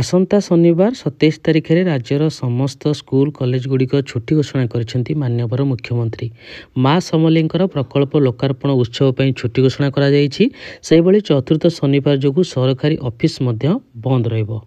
ଆସନ୍ତା ଶନିବାର ସତେଇଶ ତାରିଖରେ ରାଜ୍ୟର ସମସ୍ତ ସ୍କୁଲ କଲେଜଗୁଡ଼ିକ ଛୁଟି ଘୋଷଣା କରିଛନ୍ତି ମାନ୍ୟବର ମୁଖ୍ୟମନ୍ତ୍ରୀ ମା ସମଲିଙ୍କର ପ୍ରକଳ୍ପ ଲୋକାର୍ପଣ ଉତ୍ସବ ପାଇଁ ଛୁଟି ଘୋଷଣା କରାଯାଇଛି ସେହିଭଳି ଚତୁର୍ଥ ଶନିବାର ଯୋଗୁଁ ସରକାରୀ ଅଫିସ୍ ମଧ୍ୟ ବନ୍ଦ ରହିବ